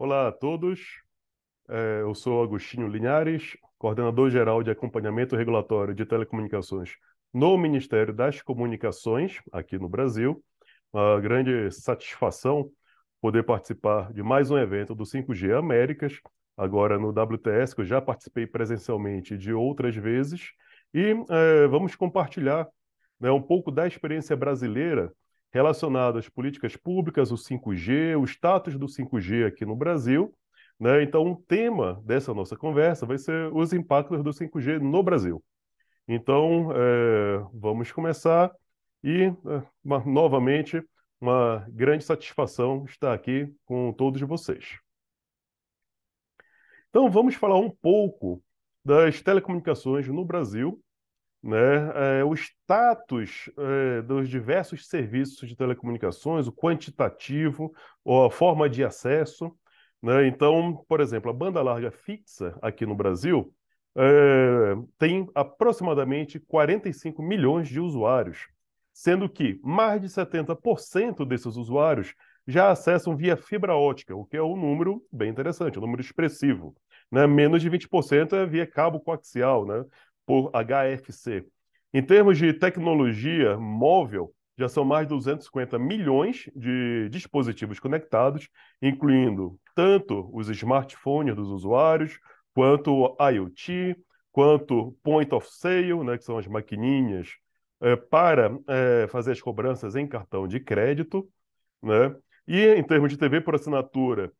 Olá a todos, é, eu sou Agostinho Linhares, coordenador geral de acompanhamento regulatório de telecomunicações no Ministério das Comunicações, aqui no Brasil. Uma grande satisfação poder participar de mais um evento do 5G Américas, agora no WTS, que eu já participei presencialmente de outras vezes, e é, vamos compartilhar né, um pouco da experiência brasileira relacionado às políticas públicas, o 5G, o status do 5G aqui no Brasil. Né? Então, um tema dessa nossa conversa vai ser os impactos do 5G no Brasil. Então, é, vamos começar e, é, uma, novamente, uma grande satisfação estar aqui com todos vocês. Então, vamos falar um pouco das telecomunicações no Brasil né? É, o status é, dos diversos serviços de telecomunicações, o quantitativo, ou a forma de acesso. Né? Então, por exemplo, a banda larga fixa aqui no Brasil é, tem aproximadamente 45 milhões de usuários, sendo que mais de 70% desses usuários já acessam via fibra ótica, o que é um número bem interessante, um número expressivo. Né? Menos de 20% é via cabo coaxial, né? por HFC. Em termos de tecnologia móvel, já são mais de 250 milhões de dispositivos conectados, incluindo tanto os smartphones dos usuários, quanto IoT, quanto point of sale, né, que são as maquininhas é, para é, fazer as cobranças em cartão de crédito. Né? E em termos de TV por assinatura,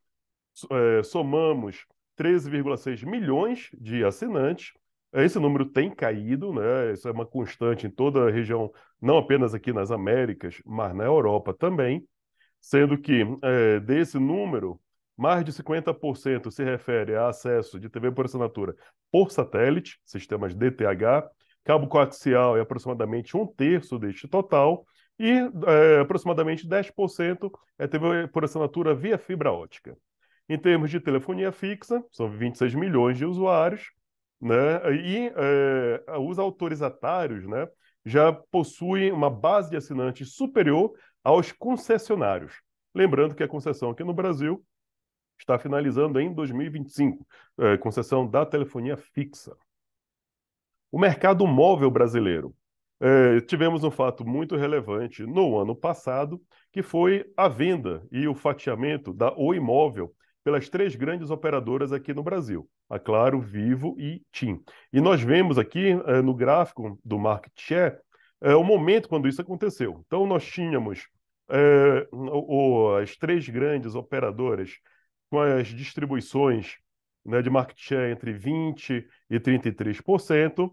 é, somamos 13,6 milhões de assinantes é, esse número tem caído, né? Isso é uma constante em toda a região, não apenas aqui nas Américas, mas na Europa também, sendo que é, desse número, mais de 50% se refere a acesso de TV por assinatura por satélite, sistemas DTH, cabo coaxial é aproximadamente um terço deste total, e é, aproximadamente 10% é TV por assinatura via fibra ótica. Em termos de telefonia fixa, são 26 milhões de usuários, né? E é, os autorizatários né, já possuem uma base de assinantes superior aos concessionários. Lembrando que a concessão aqui no Brasil está finalizando em 2025, é, eh, concessão da telefonia fixa. O mercado móvel brasileiro. É, tivemos um fato muito relevante no ano passado, que foi a venda e o fatiamento da Oi Imóvel pelas três grandes operadoras aqui no Brasil a Claro, Vivo e TIM. E hum. nós vemos aqui eh, no gráfico do market share eh, o momento quando isso aconteceu. Então, nós tínhamos eh, o, as três grandes operadoras com as distribuições né, de market share entre 20% e 33%.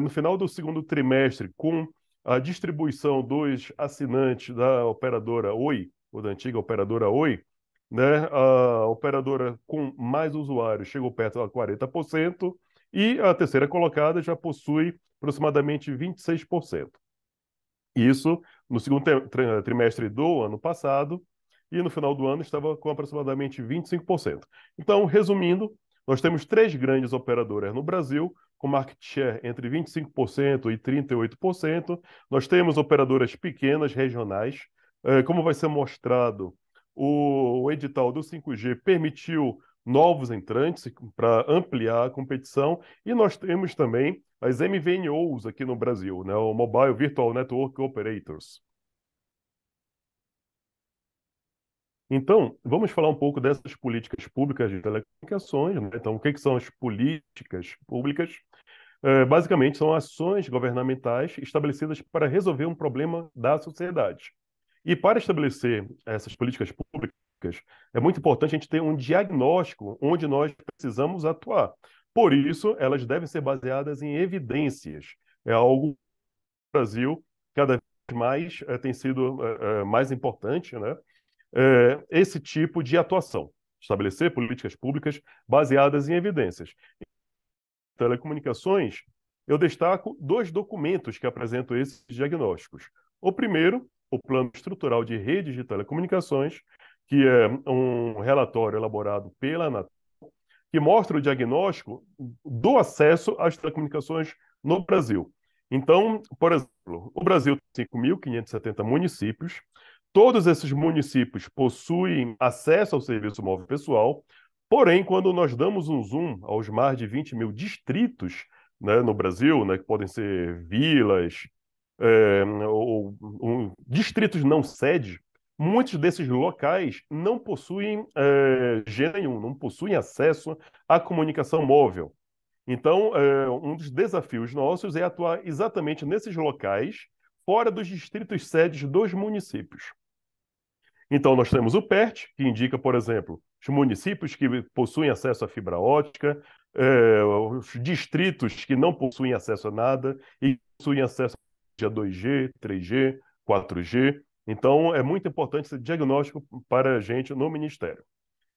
no final do segundo trimestre, com a distribuição dos assinantes da operadora Oi, ou da antiga operadora Oi, né? A operadora com mais usuários chegou perto a 40% e a terceira colocada já possui aproximadamente 26%. Isso no segundo trimestre do ano passado e no final do ano estava com aproximadamente 25%. Então, resumindo, nós temos três grandes operadoras no Brasil com market share entre 25% e 38%. Nós temos operadoras pequenas regionais, eh, como vai ser mostrado o, o edital do 5G permitiu novos entrantes para ampliar a competição e nós temos também as MVNOs aqui no Brasil, né, o Mobile Virtual Network Operators. Então, vamos falar um pouco dessas políticas públicas de telecomunicações. Né? Então, o que, que são as políticas públicas? É, basicamente, são ações governamentais estabelecidas para resolver um problema da sociedade. E para estabelecer essas políticas públicas, é muito importante a gente ter um diagnóstico onde nós precisamos atuar. Por isso, elas devem ser baseadas em evidências. É algo que o Brasil cada vez mais é, tem sido é, mais importante, né? É, esse tipo de atuação. Estabelecer políticas públicas baseadas em evidências. Telecomunicações, eu destaco dois documentos que apresentam esses diagnósticos. O primeiro o Plano Estrutural de Redes de Telecomunicações, que é um relatório elaborado pela Anatel, que mostra o diagnóstico do acesso às telecomunicações no Brasil. Então, por exemplo, o Brasil tem 5.570 municípios, todos esses municípios possuem acesso ao serviço móvel pessoal, porém, quando nós damos um zoom aos mais de 20 mil distritos né, no Brasil, né, que podem ser vilas, é, ou, ou, distritos não sede, muitos desses locais não possuem é, eh, gênero nenhum, não possuem acesso à comunicação móvel. Então, é, um dos desafios nossos é atuar exatamente nesses locais, fora dos distritos sedes dos municípios. Então, nós temos o PERT, que indica, por exemplo, os municípios que possuem acesso à fibra ótica, os distritos que não possuem acesso a nada e possuem acesso dia 2G, 3G, 4G. Então, é muito importante esse diagnóstico para a gente no Ministério.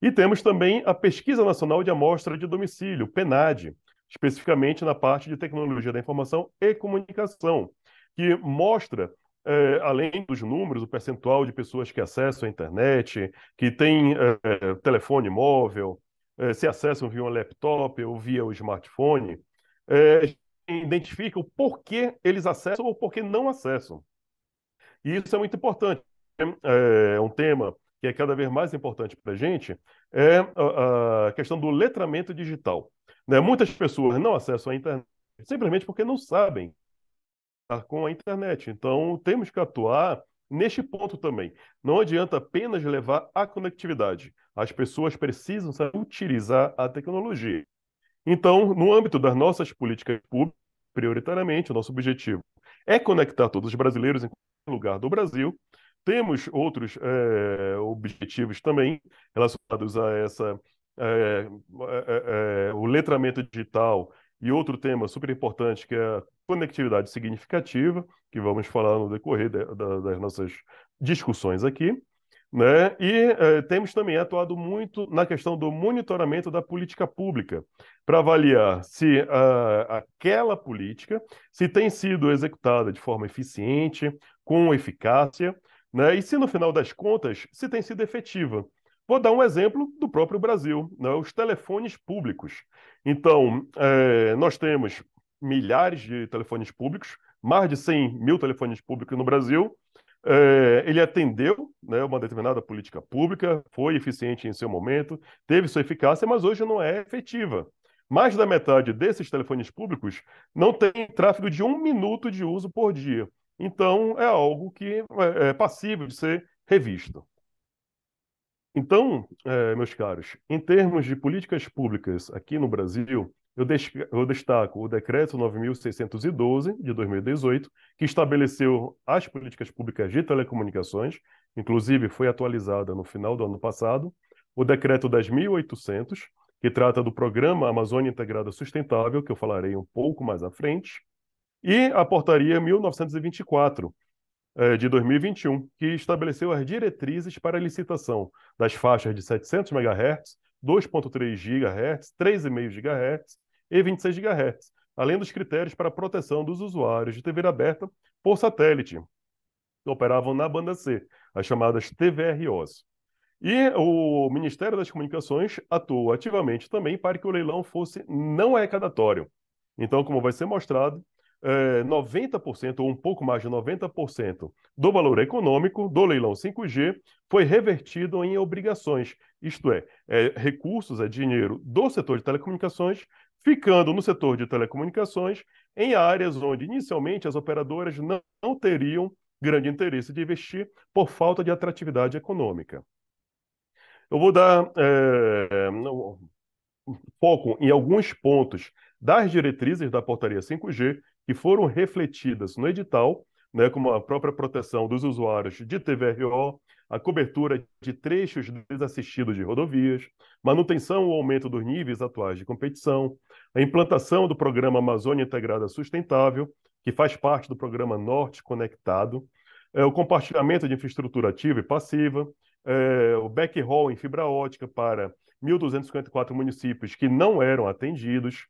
E temos também a Pesquisa Nacional de Amostra de Domicílio, (PENAD) especificamente na parte de Tecnologia da Informação e Comunicação, que mostra é, além dos números, o percentual de pessoas que acessam a internet, que têm é, telefone móvel, é, se acessam via um laptop ou via o um smartphone, é, identifica o porquê eles acessam ou porquê não acessam. E isso é muito importante. Né? É, é um tema que é cada vez mais importante para a gente, é a questão do letramento digital. Né? Muitas pessoas não acessam a internet simplesmente porque não sabem com a internet. Então, temos que atuar neste ponto também. Não adianta apenas levar a conectividade. As pessoas precisam saber utilizar a tecnologia. Então, no âmbito das nossas políticas públicas, prioritariamente, o nosso objetivo é conectar todos os brasileiros em qualquer lugar do Brasil. Temos outros é, objetivos também relacionados a essa é, é, o letramento digital e outro tema super importante que é a conectividade significativa, que vamos falar no decorrer de, de, das nossas discussões aqui. Né? E eh, temos também atuado muito na questão do monitoramento da política pública, para avaliar se ah, aquela política se tem sido executada de forma eficiente, com eficácia, né? e se no final das contas se tem sido efetiva. Vou dar um exemplo do próprio Brasil, né? os telefones públicos. Então, eh, nós temos milhares de telefones públicos, mais de 100 mil telefones públicos no Brasil, é, ele atendeu né, uma determinada política pública, foi eficiente em seu momento, teve sua eficácia, mas hoje não é efetiva. Mais da metade desses telefones públicos não tem tráfego de um minuto de uso por dia. Então, é algo que eh, é passível de ser revisto. Então, eh, meus caros, em termos de políticas públicas aqui no Brasil, eu, destaco o Decreto 9.612, de 2018, que estabeleceu as políticas públicas de telecomunicações, inclusive foi atualizada no final do ano passado, o Decreto 10.800, que trata do Programa Amazônia Integrada Sustentável, que eu falarei um pouco mais à frente, e a Portaria 1924, eh, de 2021, que estabeleceu as diretrizes para a licitação das faixas de 700 MHz 2.3 GHz, 3,5 GHz e 26 GHz, além dos critérios para proteção dos usuários de TV aberta por satélite, que operavam na banda C, as chamadas TVROs. E o Ministério das Comunicações atuou ativamente também para que o leilão fosse não arrecadatório. Então, como vai ser mostrado, 90% eh, ou um pouco mais de 90% do valor econômico do leilão 5G foi revertido em obrigações, isto é, é, recursos, é dinheiro do setor de telecomunicações, ficando no setor de telecomunicações em áreas onde inicialmente as operadoras não, não teriam grande interesse de investir por falta de atratividade econômica. Eu vou dar é, foco em alguns pontos das diretrizes da portaria 5G que foram refletidas no edital, né, como a própria proteção dos usuários de TVRO, a cobertura de trechos desassistidos de rodovias, manutenção ou aumento dos níveis atuais de competição, a implantação do programa Amazônia Integrada Sustentável, que faz parte do programa Norte Conectado, é, o compartilhamento de infraestrutura ativa e passiva, é, o backhaul em fibra ótica para 1.254 municípios que não eram atendidos,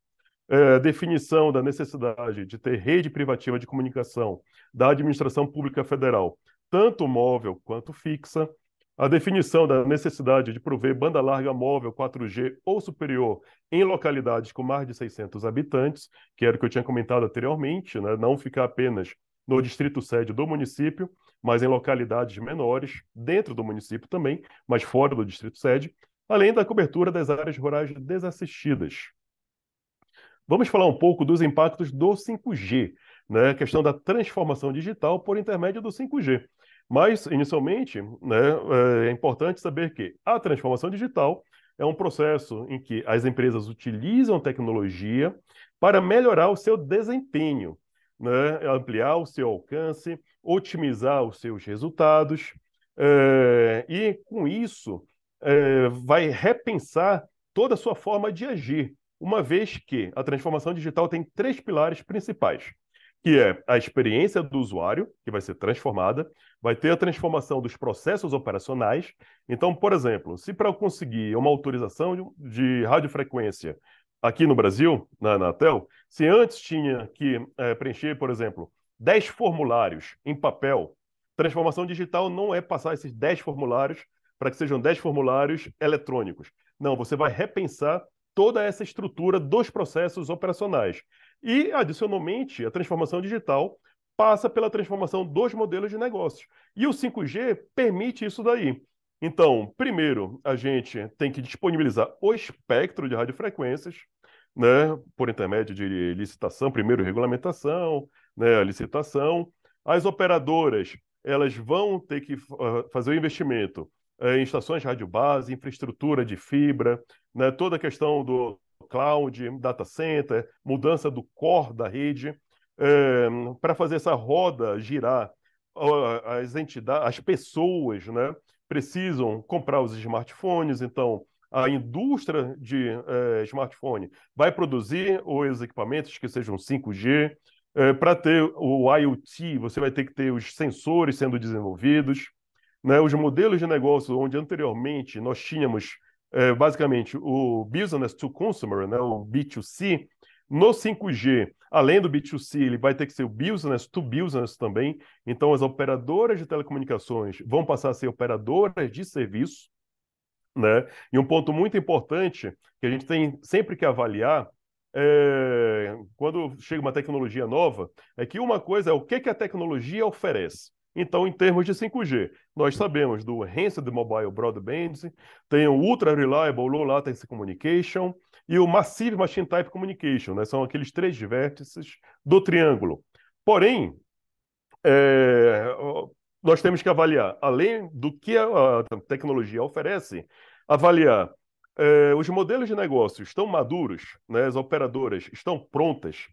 é, definição da necessidade de ter rede privativa de comunicação da administração pública federal, tanto móvel quanto fixa, a definição da necessidade de prover banda larga móvel 4G ou superior em localidades com mais de 600 habitantes, que era o que eu tinha comentado anteriormente, né? não ficar apenas no distrito sede do município, mas em localidades menores, dentro do município também, mas fora do distrito sede, além da cobertura das áreas rurais desassistidas. Vamos falar um pouco dos impactos do 5G, né? A questão da transformação digital por intermédio do 5G. Mas, inicialmente, né, é, é importante saber que a transformação digital é um processo em que as empresas utilizam tecnologia para melhorar o seu desempenho, né, ampliar o seu alcance, otimizar os seus resultados, é, e com isso é, vai repensar toda a sua forma de agir, uma vez que a transformação digital tem três pilares principais, que é a experiência do usuário, que vai ser transformada, vai ter a transformação dos processos operacionais. Então, por exemplo, se para eu conseguir uma autorização de radiofrequência aqui no Brasil, na Anatel, se antes tinha que é, preencher, por exemplo, 10 formulários em papel, transformação digital não é passar esses 10 formulários para que sejam 10 formulários eletrônicos. Não, você vai repensar toda essa estrutura dos processos operacionais. E, adicionalmente, a transformação digital passa pela transformação dos modelos de negócios. E o 5G permite isso daí. Então, primeiro, a gente tem que disponibilizar o espectro de radiofrequências, né, por intermédio de licitação, primeiro regulamentação, né, a licitação. As operadoras, elas vão ter que uh, fazer o investimento eh, em estações rádio base, infraestrutura de fibra, né, toda a questão do cloud, data center, mudança do core da rede, é, eh, para fazer essa roda girar, as entidades, as pessoas, né, precisam comprar os smartphones, então a indústria de é, smartphone vai produzir os equipamentos que sejam 5G, é, para ter o IoT, você vai ter que ter os sensores sendo desenvolvidos, né? Os modelos de negócio onde anteriormente nós tínhamos é, basicamente o business to consumer, né? o B2C, no 5G, além do B2C, ele vai ter que ser o business to business também. Então, as operadoras de telecomunicações vão passar a ser operadoras de serviço. Né? E um ponto muito importante que a gente tem sempre que avaliar é, quando chega uma tecnologia nova é que uma coisa é o que, que a tecnologia oferece. Então, em termos de 5G, nós sabemos do Enhanced Mobile Broadband, tem o Ultra Reliable Low Latency Communication e o Massive Machine Type Communication, né? são aqueles três vértices do triângulo. Porém, é, nós temos que avaliar, além do que a, tecnologia oferece, avaliar é, os modelos de negócio estão maduros, né? as operadoras estão prontas.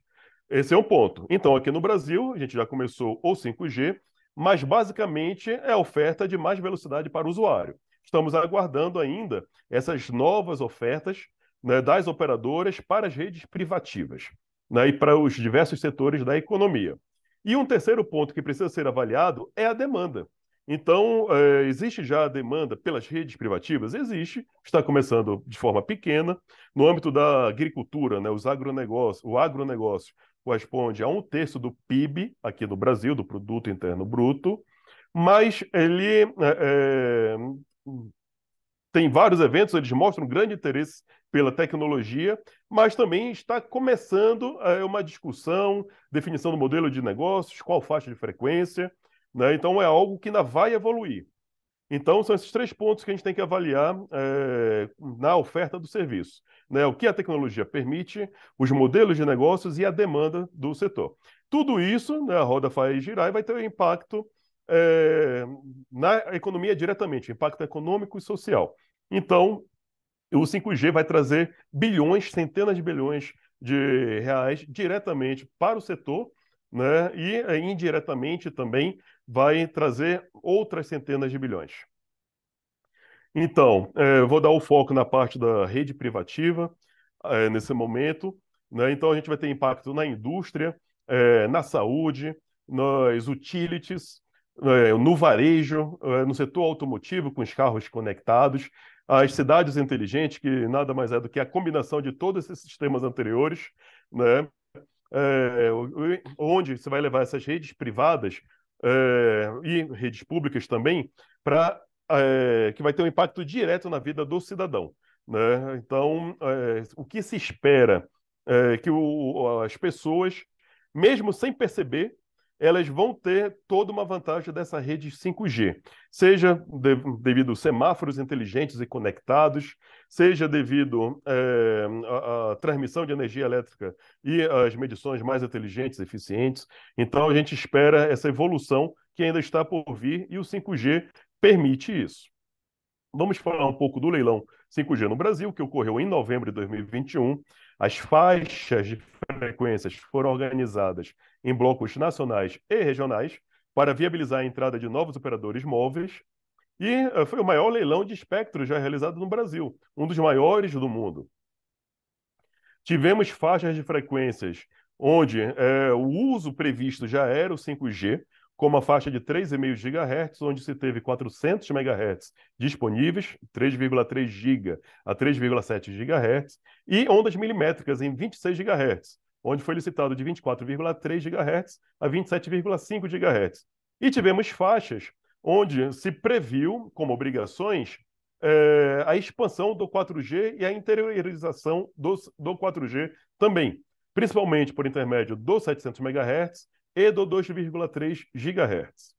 Esse é um ponto. Então, aqui no Brasil, a gente já começou o 5G, mas basicamente é a oferta de mais velocidade para o usuário. Estamos aguardando ainda essas novas ofertas né, das operadoras para as redes privativas né, e para os diversos setores da economia. E um terceiro ponto que precisa ser avaliado é a demanda. Então, é, existe já a demanda pelas redes privativas? Existe, está começando de forma pequena. No âmbito da agricultura, né, os agronegócios, o agronegócio corresponde a um terço do PIB aqui do Brasil, do Produto Interno Bruto, mas ele é, é, tem vários eventos, eles mostram um grande interesse pela tecnologia, mas também está começando é, uma discussão, definição do modelo de negócios, qual faixa de frequência, né? então é algo que ainda vai evoluir. Então, são esses três pontos que a gente tem que avaliar é, na oferta do serviço. Né? O que a tecnologia permite, os modelos de negócios e a demanda do setor. Tudo isso, né, a roda vai girar e vai ter um impacto é, na economia diretamente, impacto econômico e social. Então, o 5G vai trazer bilhões, centenas de bilhões de reais diretamente para o setor né, e eh, indiretamente também vai trazer outras centenas de bilhões. Então, é, vou dar o foco na parte da rede privativa é, nesse momento. Né? Então, a gente vai ter impacto na indústria, é, na saúde, nas utilities, né? no varejo, é, no setor automotivo, com os carros conectados, as cidades inteligentes, que nada mais é do que a combinação de todos esses sistemas anteriores, né? É, onde você vai levar essas redes privadas é, e redes públicas também, para é, eh, que vai ter um impacto direto na vida do cidadão. Né? Então, é, o que se espera é que o, as pessoas, mesmo sem perceber, elas vão ter toda uma vantagem dessa rede 5G, seja de, devido a semáforos inteligentes e conectados, seja devido é, a, a, transmissão de energia elétrica e as medições mais inteligentes, eficientes. Então, a gente espera essa evolução que ainda está por vir e o 5G permite isso. Vamos falar um pouco do leilão 5G no Brasil, que ocorreu em novembro de 2021. As faixas de frequências foram organizadas em blocos nacionais e regionais para viabilizar a entrada de novos operadores móveis. E eh, foi o maior leilão de espectro já realizado no Brasil, um dos maiores do mundo. Tivemos faixas de frequências onde é, o uso previsto já era o 5G, como a faixa de 3,5 GHz, onde se teve 400 MHz disponíveis, 3,3 GB a 3,7 GHz, e ondas milimétricas em 26 GHz, onde foi licitado de 24,3 GHz a 27,5 GHz. E tivemos faixas onde se previu, como obrigações, é, a expansão do 4G e a interiorização do, do 4G também, principalmente por intermédio do 700 MHz e do 2,3 GHz.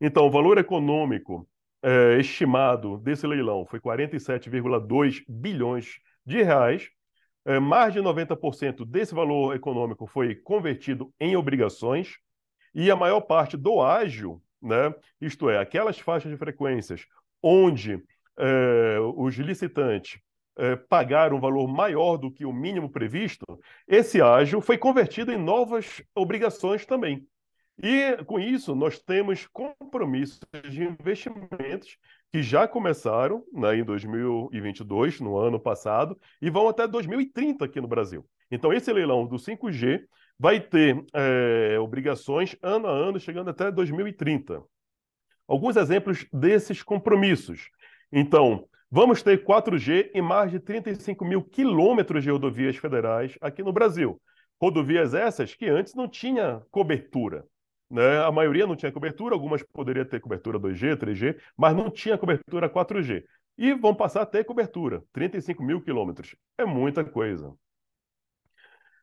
Então, o valor econômico é, estimado desse leilão foi 47,2 bilhões de reais. É, mais de 90% desse valor econômico foi convertido em obrigações e a maior parte do ágio, né, isto é, aquelas faixas de frequências onde é, os licitantes é, pagar um valor maior do que o mínimo previsto, esse ágio foi convertido em novas obrigações também. E, com isso, nós temos compromissos de investimentos que já começaram né, em 2022, no ano passado, e vão até 2030 aqui no Brasil. Então, esse leilão do 5G vai ter é, obrigações ano a ano, chegando até 2030. Alguns exemplos desses compromissos. Então, Vamos ter 4G em mais de 35 mil quilômetros de rodovias federais aqui no Brasil. Rodovias essas que antes não tinha cobertura. Né? A maioria não tinha cobertura, algumas poderiam ter cobertura 2G, 3G, mas não tinha cobertura 4G. E vão passar a ter cobertura, 35 mil quilômetros. É muita coisa.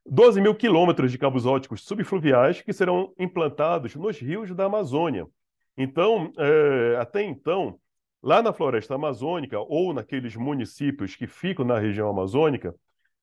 12 mil quilômetros de cabos óticos subfluviais que serão implantados nos rios da Amazônia. Então, é, até então, Lá na floresta amazônica ou naqueles municípios que ficam na região amazônica,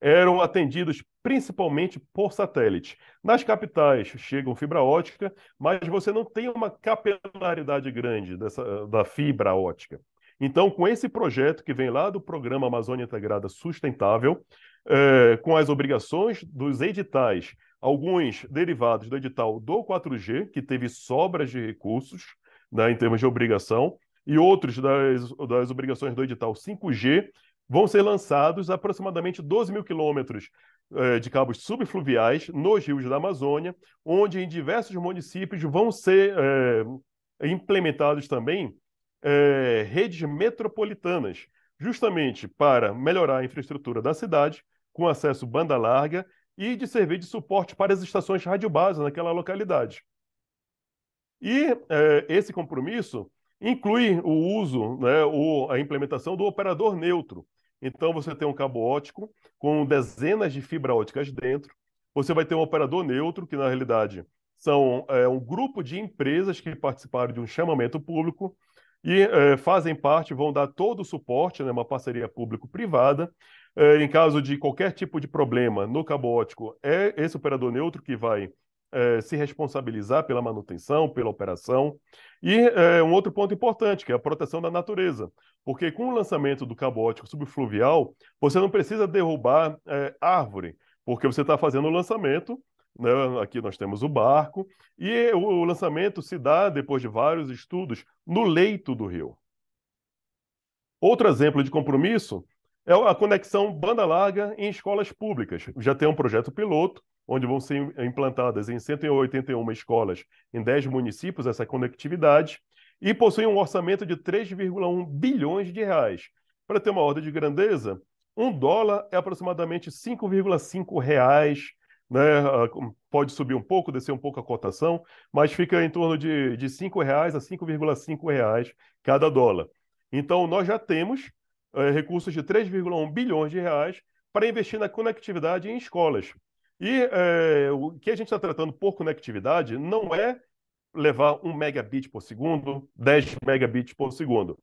eram atendidos principalmente por satélite. Nas capitais chegam fibra ótica, mas você não tem uma capilaridade grande dessa, da fibra ótica. Então, com esse projeto que vem lá do Programa Amazônia Integrada Sustentável, é, com as obrigações dos editais, alguns derivados do edital do 4G, que teve sobras de recursos né, em termos de obrigação, e outros das, das obrigações do edital 5G vão ser lançados aproximadamente 12 mil quilômetros eh, de cabos subfluviais nos rios da Amazônia, onde em diversos municípios vão ser é, implementados também é, redes metropolitanas, justamente para melhorar a infraestrutura da cidade, com acesso banda larga e de servir de suporte para as estações radiobásicas naquela localidade. E é, esse compromisso Inclui o uso, né, o a implementação do operador neutro. Então, você tem um cabo ótico com dezenas de fibra óticas dentro. Você vai ter um operador neutro, que na realidade são é, um grupo de empresas que participaram de um chamamento público e é, fazem parte, vão dar todo o suporte, né, uma parceria público-privada. É, em caso de qualquer tipo de problema no cabo ótico é esse operador neutro que vai eh, se responsabilizar pela manutenção, pela operação. E eh, um outro ponto importante, que é a proteção da natureza, porque com o lançamento do cabo ótico subfluvial, você não precisa derrubar eh, árvore, porque você está fazendo o lançamento, né? aqui nós temos o barco, e o lançamento se dá, depois de vários estudos, no leito do rio. Outro exemplo de compromisso é a conexão banda larga em escolas públicas. Já tem um projeto piloto onde vão ser eh, implantadas em 181 escolas em 10 municípios essa conectividade, e possui um orçamento de 3,1 bilhões de reais. Para ter uma ordem de grandeza, um dólar é aproximadamente 5,5 reais. Né? Ah, pode subir um pouco, descer um pouco a cotação, mas fica em torno de, de 5 reais a 5,5 reais cada dólar. Então, nós já temos é, recursos de 3,1 bilhões de reais para investir na conectividade em escolas. E é, o que a gente está tratando por conectividade não é levar 1 megabit por segundo, 10 megabits por segundo.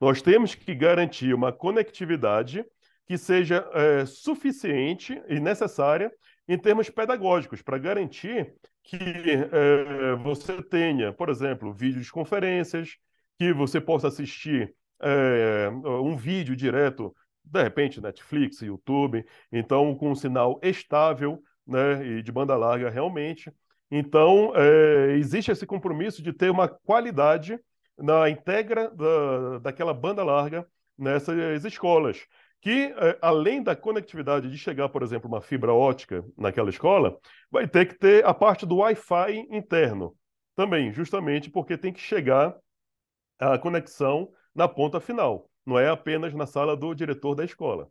Nós temos que garantir uma conectividade que seja é, suficiente e necessária em termos pedagógicos, para garantir que é, você tenha, por exemplo, vídeos de conferências, que você possa assistir é, um vídeo direto, de repente, Netflix, YouTube, então com um sinal estável, né, e de banda larga realmente. Então, é, existe esse compromisso de ter uma qualidade na integra da, daquela banda larga nessas escolas, que eh, além da conectividade de chegar, por exemplo, uma fibra ótica naquela escola, vai ter que ter a parte do Wi-Fi interno também, justamente porque tem que chegar a conexão na ponta final, não é apenas na sala do diretor da escola.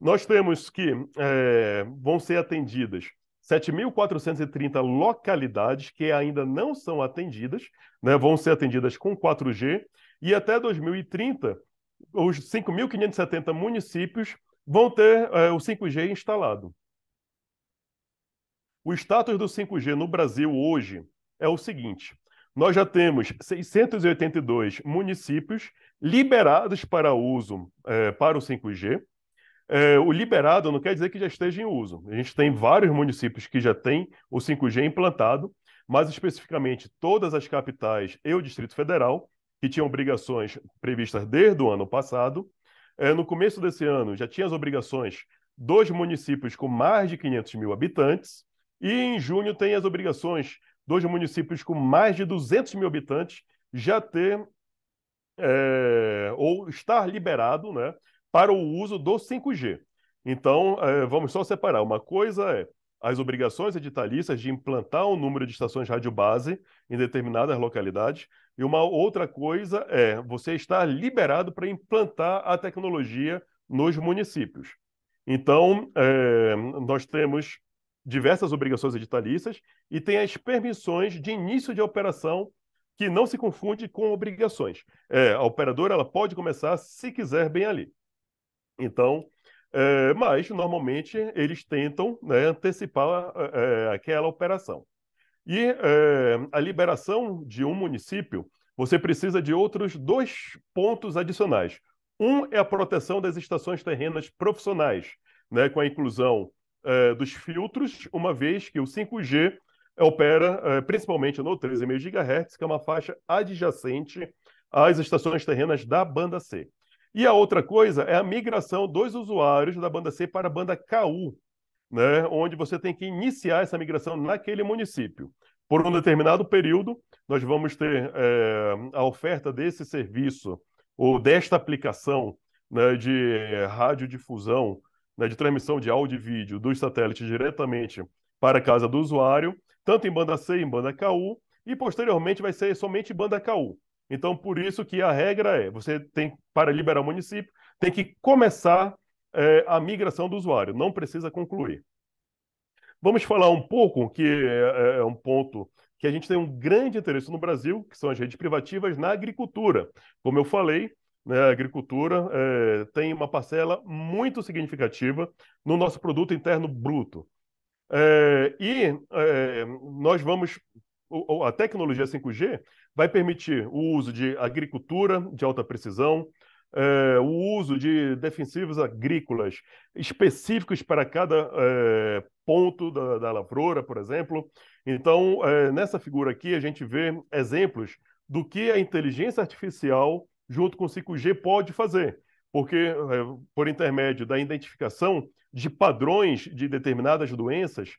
Nós temos que é, vão ser atendidas 7.430 localidades que ainda não são atendidas, né, vão ser atendidas com 4G, e até 2030, os 5.570 municípios vão ter é, o 5G instalado. O status do 5G no Brasil hoje é o seguinte: nós já temos 682 municípios liberados para uso é, para o 5G, é, o liberado não quer dizer que já esteja em uso. A gente tem vários municípios que já têm o 5G implantado, mais especificamente todas as capitais e o Distrito Federal, que tinham obrigações previstas desde o ano passado. É, no começo desse ano, já tinha as obrigações dos municípios com mais de 500 mil habitantes, e em junho tem as obrigações dos municípios com mais de 200 mil habitantes já ter é, ou estar liberado, né? para o uso do 5G. Então, é, vamos só separar. Uma coisa é as obrigações editalícias de implantar um número de estações rádio base em determinadas localidades, e uma outra coisa é você estar liberado para implantar a tecnologia nos municípios. Então, é, nós temos diversas obrigações editalícias e tem as permissões de início de operação que não se confunde com obrigações. É, a operadora ela pode começar se quiser bem ali. Então, é, mas normalmente eles tentam né, antecipar é, aquela operação. E é, a liberação de um município, você precisa de outros dois pontos adicionais. Um é a proteção das estações terrenas profissionais, né, com a inclusão dos filtros, uma vez que o 5G opera principalmente no 13,5 GHz, que é uma faixa adjacente às estações terrenas da banda C. E a outra coisa é a migração dos usuários da banda C para a banda KU, né, onde você tem que iniciar essa migração naquele município. Por um determinado período, nós vamos ter é, a oferta desse serviço ou desta aplicação né, de radiodifusão, né, de transmissão de áudio e vídeo dos satélites diretamente para a casa do usuário, tanto em banda C e em banda KU, e posteriormente vai ser somente banda KU. Então, por isso que a regra é, você tem, para liberar o município, tem que começar é, a migração do usuário, não precisa concluir. Vamos falar um pouco, que é, é, é um ponto que a gente tem um grande interesse no Brasil, que são as redes privativas na agricultura. Como eu falei, né, a agricultura é, tem uma parcela muito significativa no nosso produto interno bruto. É, e é, nós vamos. A tecnologia 5G vai permitir o uso de agricultura de alta precisão, é, o uso de defensivos agrícolas específicos para cada é, ponto da, da, lavoura, por exemplo. Então, é, nessa figura aqui, a gente vê exemplos do que a inteligência artificial, junto com o 5G, pode fazer, porque, é, por intermédio da identificação de padrões de determinadas doenças,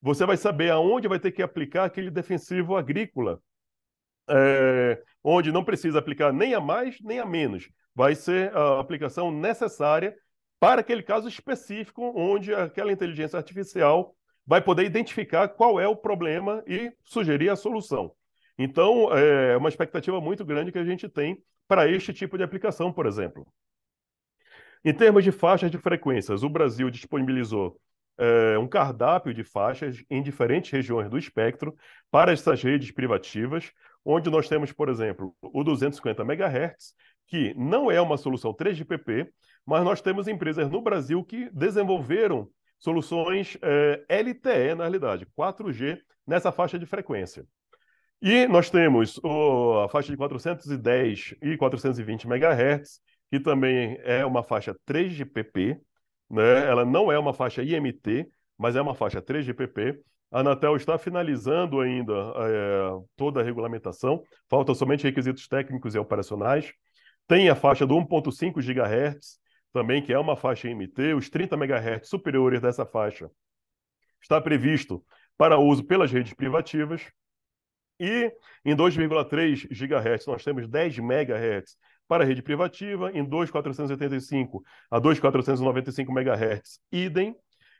você vai saber aonde vai ter que aplicar aquele defensivo agrícola é, onde não precisa aplicar nem a mais nem a menos. Vai ser a aplicação necessária para aquele caso específico onde aquela inteligência artificial vai poder identificar qual é o problema e sugerir a solução. Então, é uma expectativa muito grande que a gente tem para este tipo de aplicação, por exemplo. Em termos de faixas de frequências, o Brasil disponibilizou é, um cardápio de faixas em diferentes regiões do espectro para essas redes privativas, onde nós temos, por exemplo, o 250 MHz, que não é uma solução 3GPP, mas nós temos empresas no Brasil que desenvolveram soluções eh, LTE, na realidade, 4G, nessa faixa de frequência. E nós temos a faixa de 410 e 420 MHz, que também é uma faixa 3GPP, né? ela não é uma faixa IMT, mas é uma faixa 3GPP, a Anatel está finalizando ainda é, toda a regulamentação, faltam somente requisitos técnicos e operacionais. Tem a faixa do 1.5 GHz, também, que é uma faixa MT, os 30 MHz superiores dessa faixa está previsto para uso pelas redes privativas. E em 2,3 GHz nós temos 10 MHz para a rede privativa, em 2,485 a 2,495 MHz, idem.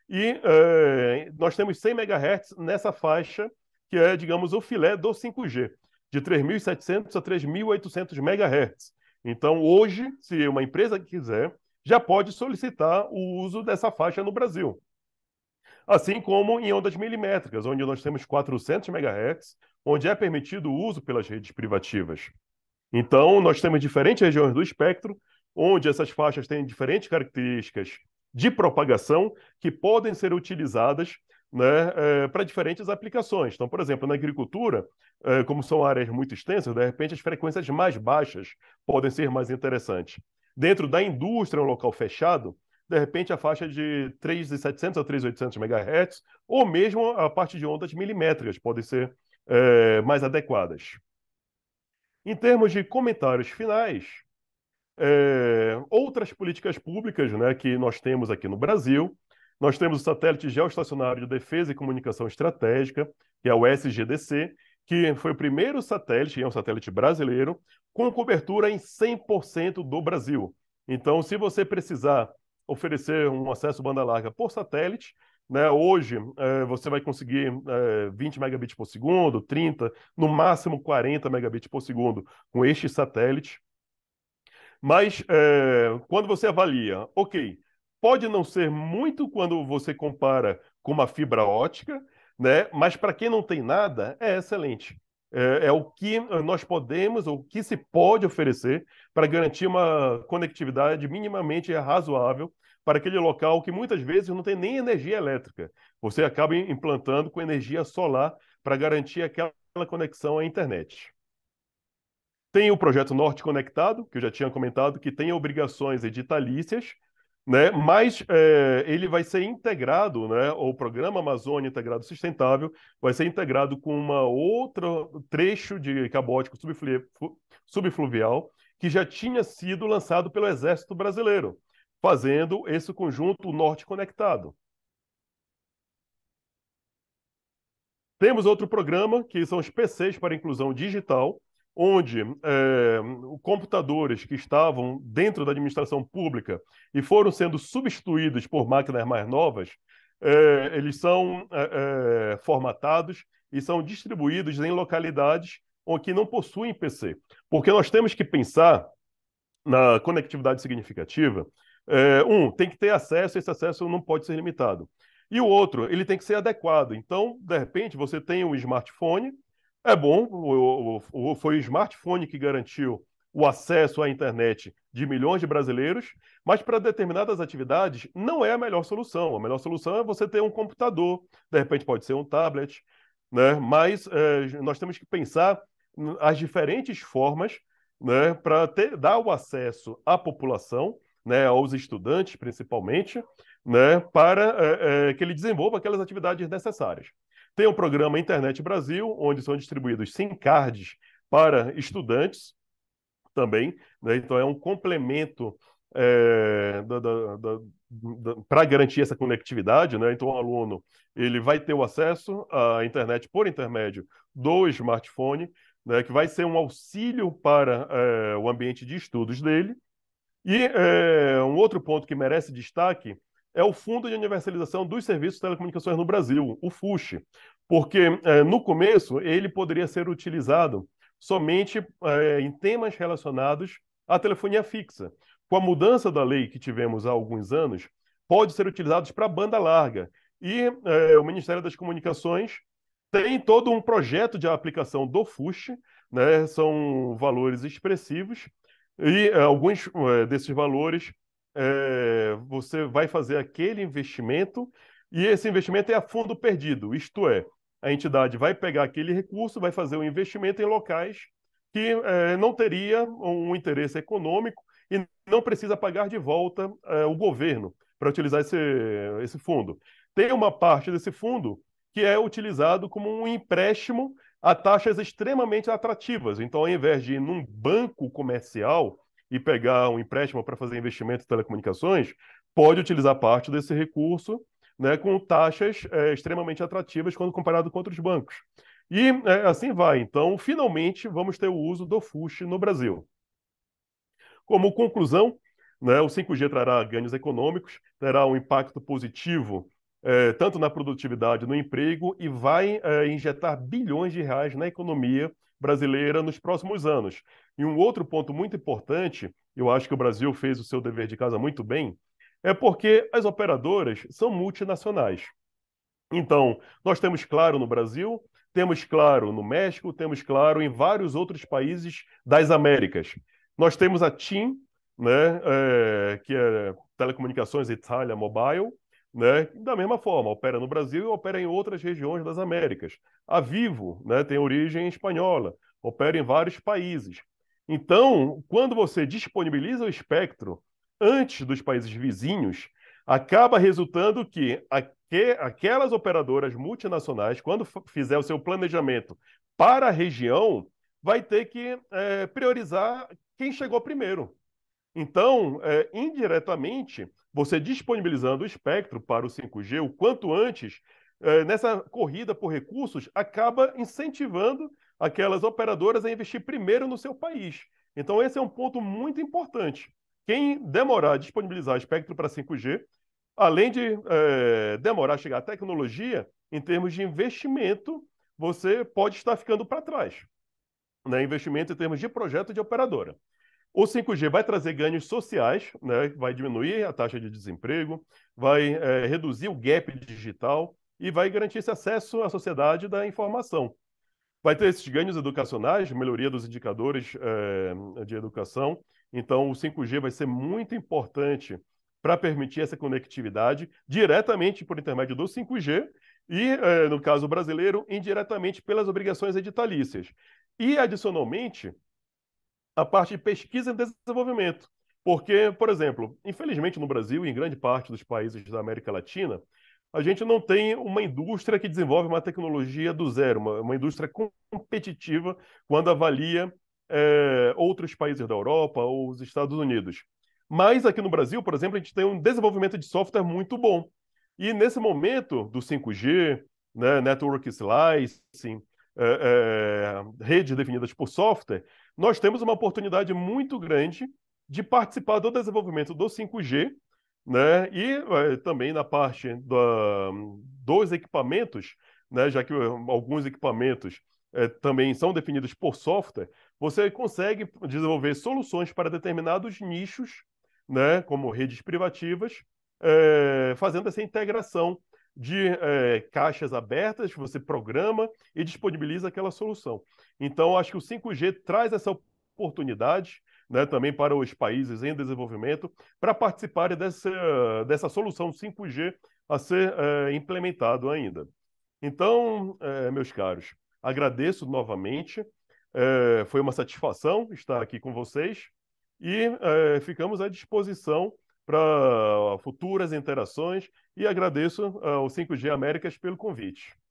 E é, nós temos 100 MHz nessa faixa, que é, digamos, o filé do 5G, de 3.700 a 3.800 MHz. Então, hoje, se uma empresa quiser, já pode solicitar o uso dessa faixa no Brasil. Assim como em ondas milimétricas, onde nós temos 400 MHz, onde é permitido o uso pelas redes privativas. Então, nós temos diferentes regiões do espectro, onde essas faixas têm diferentes características de propagação que podem ser utilizadas né, é, para diferentes aplicações. Então, por exemplo, na agricultura, é, como são áreas muito extensas, de repente as frequências mais baixas podem ser mais interessantes. Dentro da indústria, um local fechado, de repente a faixa de 3.700 a 3.800 MHz, ou mesmo a parte de ondas milimétricas podem ser é, mais adequadas. Em termos de comentários finais, é, outras políticas públicas né, que nós temos aqui no Brasil. Nós temos o satélite geoestacionário de defesa e comunicação estratégica, que é o SGDC, que foi o primeiro satélite, é um satélite brasileiro, com cobertura em 100% do Brasil. Então, se você precisar oferecer um acesso banda larga por satélite, né, hoje é, você vai conseguir é, eh, 20 megabits por segundo, 30, no máximo 40 megabits por segundo com este satélite. Mas é, quando você avalia, ok, pode não ser muito quando você compara com uma fibra ótica, né? Mas para quem não tem nada, é excelente. É, é, o que nós podemos, o que se pode oferecer para garantir uma conectividade minimamente razoável para aquele local que muitas vezes não tem nem energia elétrica. Você acaba implantando com energia solar para garantir aquela conexão à internet. Tem o projeto Norte Conectado, que eu já tinha comentado, que tem obrigações editalícias, né? mas é, ele vai ser integrado, né? o Programa Amazônia Integrado Sustentável vai ser integrado com uma outra trecho de cabótico subfluvial que já tinha sido lançado pelo Exército Brasileiro, fazendo esse conjunto Norte Conectado. Temos outro programa, que são os PCs para Inclusão Digital, onde é, computadores que estavam dentro da administração pública e foram sendo substituídos por máquinas mais novas, é, eles são é, formatados e são distribuídos em localidades que não possuem PC. Porque nós temos que pensar na conectividade significativa. um, tem que ter acesso, esse acesso não pode ser limitado. E o outro, ele tem que ser adequado. Então, de repente, você tem um smartphone é bom, o, o, o, foi o smartphone que garantiu o acesso à internet de milhões de brasileiros, mas para determinadas atividades não é a melhor solução. A melhor solução é você ter um computador, de repente pode ser um tablet, né? mas é, nós temos que pensar as diferentes formas né, para dar o acesso à população, né, aos estudantes principalmente, né, para é, é, que ele desenvolva aquelas atividades necessárias. Tem o programa Internet Brasil, onde são distribuídos SIM cards para estudantes também. Né? Então, é um complemento é, eh, para garantir essa conectividade. Né? Então, o aluno ele vai ter o acesso à internet por intermédio do smartphone, né? que vai ser um auxílio para é, o ambiente de estudos dele. E é, um outro ponto que merece destaque é o Fundo de Universalização dos Serviços de Telecomunicações no Brasil, o FUSH, porque é, no começo ele poderia ser utilizado somente é, em temas relacionados à telefonia fixa. Com a mudança da lei que tivemos há alguns anos, pode ser utilizado para banda larga. E é, o Ministério das Comunicações tem todo um projeto de aplicação do FUSH, né? são valores expressivos, e alguns desses valores é, você vai fazer aquele investimento e esse investimento é a fundo perdido, isto é, a entidade vai pegar aquele recurso, vai fazer um investimento em locais que é, não teria um interesse econômico e não precisa pagar de volta é, o governo para utilizar esse, esse fundo. Tem uma parte desse fundo que é utilizado como um empréstimo a taxas extremamente atrativas. Então, ao invés de ir num banco comercial, e pegar um empréstimo para fazer investimento em telecomunicações, pode utilizar parte desse recurso né, com taxas é, extremamente atrativas quando comparado com outros bancos. E é, assim vai. Então, finalmente, vamos ter o uso do FUSH no Brasil. Como conclusão, né, o 5G trará ganhos econômicos, terá um impacto positivo é, tanto na produtividade, no emprego, e vai é, injetar bilhões de reais na economia brasileira nos próximos anos. E um outro ponto muito importante, eu acho que o Brasil fez o seu dever de casa muito bem, é porque as operadoras são multinacionais. Então, nós temos claro no Brasil, temos claro no México, temos claro em vários outros países das Américas. Nós temos a TIM, né, é, que é Telecomunicações Itália Mobile, né, da mesma forma, opera no Brasil e opera em outras regiões das Américas. A Vivo né, tem origem espanhola, opera em vários países. Então, quando você disponibiliza o espectro antes dos países vizinhos, acaba resultando que aquelas operadoras multinacionais, quando fizer o seu planejamento para a região, vai ter que é, priorizar quem chegou primeiro. Então, é, indiretamente, você disponibilizando o espectro para o 5G o quanto antes, é, nessa corrida por recursos, acaba incentivando aquelas operadoras a investir primeiro no seu país. Então, esse é um ponto muito importante. Quem demorar a disponibilizar espectro para 5G, além de é, demorar a chegar à tecnologia, em termos de investimento, você pode estar ficando para trás. Né? Investimento em termos de projeto de operadora. O 5G vai trazer ganhos sociais, né? vai diminuir a taxa de desemprego, vai é, reduzir o gap digital e vai garantir esse acesso à sociedade da informação vai ter esses ganhos educacionais, melhoria dos indicadores é, de educação. Então, o 5G vai ser muito importante para permitir essa conectividade diretamente por intermédio do 5G e, é, no caso brasileiro, indiretamente pelas obrigações editalícias. E, adicionalmente, a parte de pesquisa e desenvolvimento. Porque, por exemplo, infelizmente no Brasil e em grande parte dos países da América Latina, a gente não tem uma indústria que desenvolve uma tecnologia do zero, uma, uma indústria competitiva quando avalia é, outros países da Europa ou os Estados Unidos. Mas aqui no Brasil, por exemplo, a gente tem um desenvolvimento de software muito bom. E nesse momento do 5G, né, network slicing, é, é, redes definidas por software, nós temos uma oportunidade muito grande de participar do desenvolvimento do 5G né? E eh, também na parte da, dos equipamentos, né? Já que eh, alguns equipamentos eh, também são definidos por software, você consegue desenvolver soluções para determinados nichos, né? Como redes privativas, fazendo essa integração de caixas abertas, você programa e disponibiliza aquela solução. Então, acho que o 5G traz essa oportunidade né, também para os países em desenvolvimento, para participarem dessa, dessa solução 5G a ser é, implementado ainda. Então, é, meus caros, agradeço novamente, é, foi uma satisfação estar aqui com vocês e ficamos à disposição para futuras interações e agradeço ao 5G Américas pelo convite.